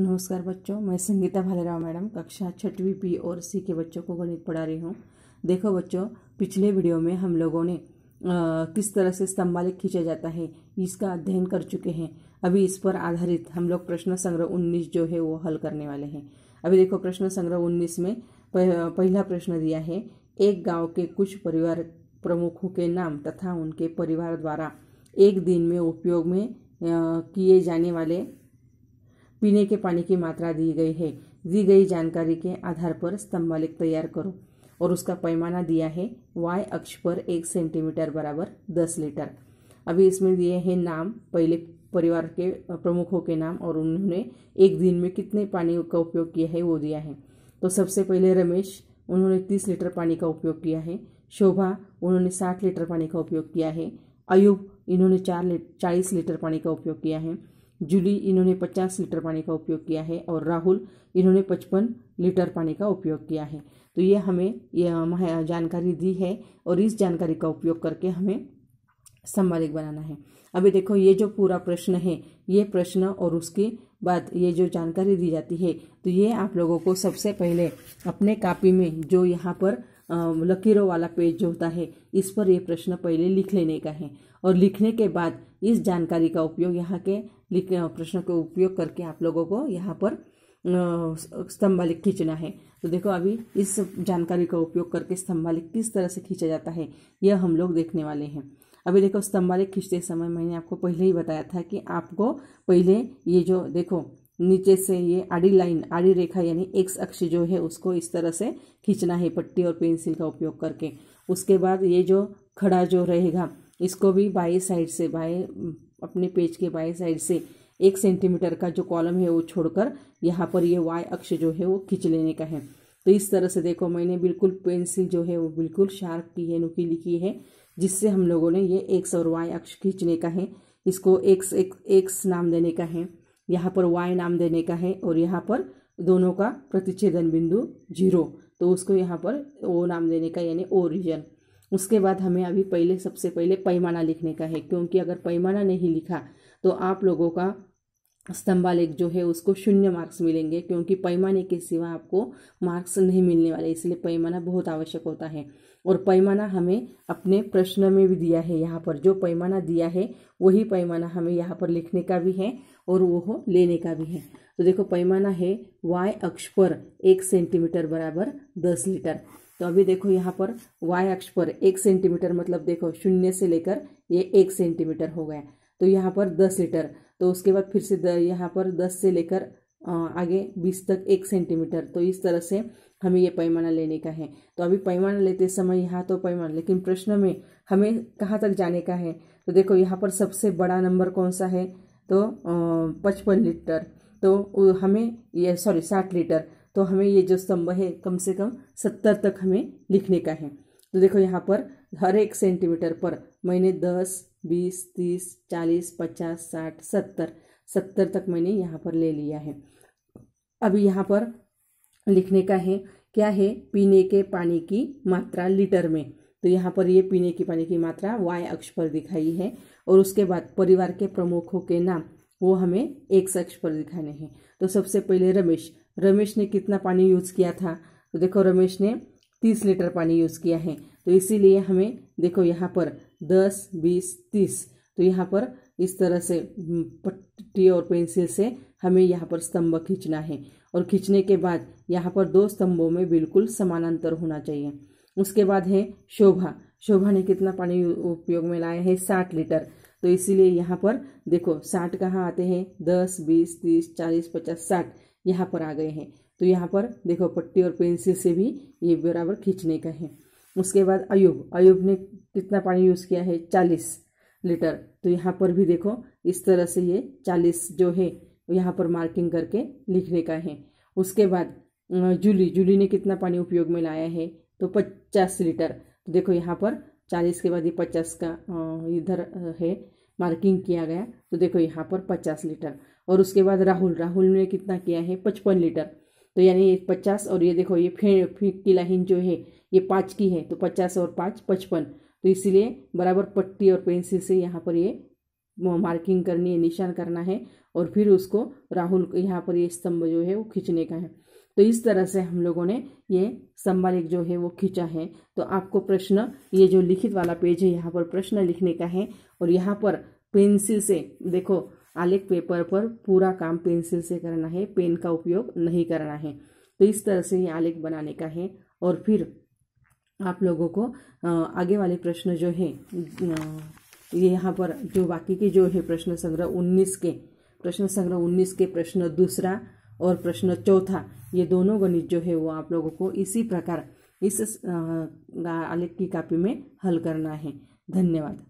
नमस्कार बच्चों मैं संगीता भालेराव मैडम कक्षा छठवीं पी और सी के बच्चों को गणित पढ़ा रही हूँ देखो बच्चों पिछले वीडियो में हम लोगों ने आ, किस तरह से स्तंभालिक खींचा जाता है इसका अध्ययन कर चुके हैं अभी इस पर आधारित हम लोग प्रश्न संग्रह उन्नीस जो है वो हल करने वाले हैं अभी देखो प्रश्न संग्रह उन्नीस में पह, पहला प्रश्न दिया है एक गाँव के कुछ परिवार प्रमुखों के नाम तथा उनके परिवार द्वारा एक दिन में उपयोग में किए जाने वाले पीने के पानी की मात्रा दी गई है दी गई जानकारी के आधार पर स्तंभ मालिक तैयार करो और उसका पैमाना दिया है वाई अक्ष पर एक सेंटीमीटर बराबर दस लीटर अभी इसमें दिए हैं नाम पहले परिवार के प्रमुखों के नाम और उन्होंने एक दिन में कितने पानी का उपयोग किया है वो दिया है तो सबसे पहले रमेश उन्होंने तीस लीटर पानी का उपयोग किया है शोभा उन्होंने साठ लीटर पानी का उपयोग किया है अयुब इन्होंने चार चालीस लीटर पानी का उपयोग किया है जूली इन्होंने 50 लीटर पानी का उपयोग किया है और राहुल इन्होंने 55 लीटर पानी का उपयोग किया है तो ये हमें यह जानकारी दी है और इस जानकारी का उपयोग करके हमें संवादिक बनाना है अभी देखो ये जो पूरा प्रश्न है ये प्रश्न और उसके बाद ये जो जानकारी दी जाती है तो ये आप लोगों को सबसे पहले अपने कापी में जो यहाँ पर लकीरों वाला पेज जो होता है इस पर ये प्रश्न पहले लिख लेने का है और लिखने के बाद इस जानकारी का उपयोग यहाँ के लिख प्रश्न का उपयोग करके आप लोगों को यहाँ पर स्तंभालिक खींचना है तो देखो अभी इस जानकारी का उपयोग करके स्तंभालिक किस तरह से खींचा जाता है यह हम लोग देखने वाले हैं अभी देखो स्तंभालिक खींचते समय मैंने आपको पहले ही बताया था कि आपको पहले ये जो देखो नीचे से ये आड़ी लाइन आड़ी रेखा यानी एक्स अक्ष जो है उसको इस तरह से खींचना है पट्टी और पेंसिल का उपयोग करके उसके बाद ये जो खड़ा जो रहेगा इसको भी बाई साइड से बाएँ अपने पेज के बाएं साइड से एक सेंटीमीटर का जो कॉलम है वो छोड़कर यहाँ पर ये वाई अक्ष जो है वो खींच लेने का है तो इस तरह से देखो मैंने बिल्कुल पेंसिल जो है वो बिल्कुल शार्प की है नुकीली की है जिससे हम लोगों ने ये एक्स और वाई अक्ष खींचने का है इसको एक्स एक, एक्स नाम देने का है यहाँ पर वाई नाम देने का है और यहाँ पर दोनों का प्रतिच्छेदन बिंदु जीरो तो उसको यहाँ पर ओ नाम देने का यानी ओ रीजन उसके बाद हमें अभी पहले सबसे पहले पैमाना लिखने का है क्योंकि अगर पैमाना नहीं लिखा तो आप लोगों का स्तंभालेख जो है उसको शून्य मार्क्स मिलेंगे क्योंकि पैमाने के सिवा आपको मार्क्स नहीं मिलने वाले इसलिए पैमाना बहुत आवश्यक होता है और पैमाना हमें अपने प्रश्न में भी दिया है यहाँ पर जो पैमाना दिया है वही पैमाना हमें यहाँ पर लिखने का भी है और वो लेने का भी है तो देखो पैमाना है वाई अक्ष पर एक सेंटीमीटर बराबर दस लीटर तो अभी देखो यहाँ पर वाई अक्ष पर एक सेंटीमीटर मतलब देखो शून्य से लेकर ये एक सेंटीमीटर हो गया तो यहाँ पर दस लीटर तो उसके बाद फिर से यहाँ पर दस से लेकर आगे बीस तक एक सेंटीमीटर तो इस तरह से हमें ये पैमाना लेने का है तो अभी पैमाना लेते समय यहाँ तो पैमाना लेकिन प्रश्न में हमें कहाँ तक जाने का है तो देखो यहाँ पर सबसे बड़ा नंबर कौन सा है तो पचपन लीटर तो हमें ये सॉरी साठ लीटर तो हमें ये जो स्तंभ है कम से कम सत्तर तक हमें लिखने का है तो देखो यहाँ पर हर एक सेंटीमीटर पर मैंने दस बीस तीस चालीस पचास साठ सत्तर सत्तर तक मैंने यहाँ पर ले लिया है अभी यहाँ पर लिखने का है क्या है पीने के पानी की मात्रा लीटर में तो यहाँ पर ये पीने की पानी की मात्रा वाई अक्ष पर दिखाई है और उसके बाद परिवार के प्रमुखों के नाम वो हमें एक्स अक्ष पर दिखाने हैं तो सबसे पहले रमेश रमेश ने कितना पानी यूज किया था तो देखो रमेश ने तीस लीटर पानी यूज किया है तो इसीलिए हमें देखो यहाँ पर दस बीस तीस तो यहाँ पर इस तरह से पट्टी और पेंसिल से हमें यहाँ पर स्तंभ खींचना है और खींचने के बाद यहाँ पर दो स्तंभों में बिल्कुल समानांतर होना चाहिए उसके बाद है शोभा शोभा ने कितना पानी उपयोग में लाया है साठ लीटर तो इसीलिए यहाँ पर देखो साठ कहाँ आते हैं दस बीस तीस चालीस पचास साठ यहाँ पर आ गए हैं तो यहाँ पर देखो पट्टी और पेंसिल से भी ये बराबर खींचने का है उसके बाद अयुब अयुब ने कितना पानी यूज़ किया है चालीस लीटर तो यहाँ पर भी देखो इस तरह से ये चालीस जो है यहाँ पर मार्किंग करके लिखने का है उसके बाद जूली जूली ने कितना पानी उपयोग में लाया है तो पचास लीटर तो देखो यहाँ पर चालीस के बाद ये पचास का इधर है मार्किंग किया गया तो देखो यहाँ पर पचास लीटर और उसके बाद राहुल राहुल ने कितना किया है पचपन लीटर तो यानी ये पचास और ये देखो ये फे फीट की लाइन जो है ये पाँच की है तो पचास और पाँच पचपन तो इसीलिए बराबर पट्टी और पेंसिल से यहाँ पर ये मार्किंग करनी है निशान करना है और फिर उसको राहुल यहाँ पर ये स्तंभ जो है वो खींचने का है तो इस तरह से हम लोगों ने ये संबालिक जो है वो खींचा है तो आपको प्रश्न ये जो लिखित वाला पेज है यहाँ पर प्रश्न लिखने का है और यहाँ पर पेंसिल से देखो आलेख पेपर पर पूरा काम पेंसिल से करना है पेन का उपयोग नहीं करना है तो इस तरह से ये आलेख बनाने का है और फिर आप लोगों को आगे वाले प्रश्न जो है ये यहाँ पर जो बाकी के जो है प्रश्न संग्रह उन्नीस के प्रश्न संग्रह उन्नीस के प्रश्न दूसरा और प्रश्न चौथा ये दोनों गणित जो है वो आप लोगों को इसी प्रकार इस आलेख की कापी में हल करना है धन्यवाद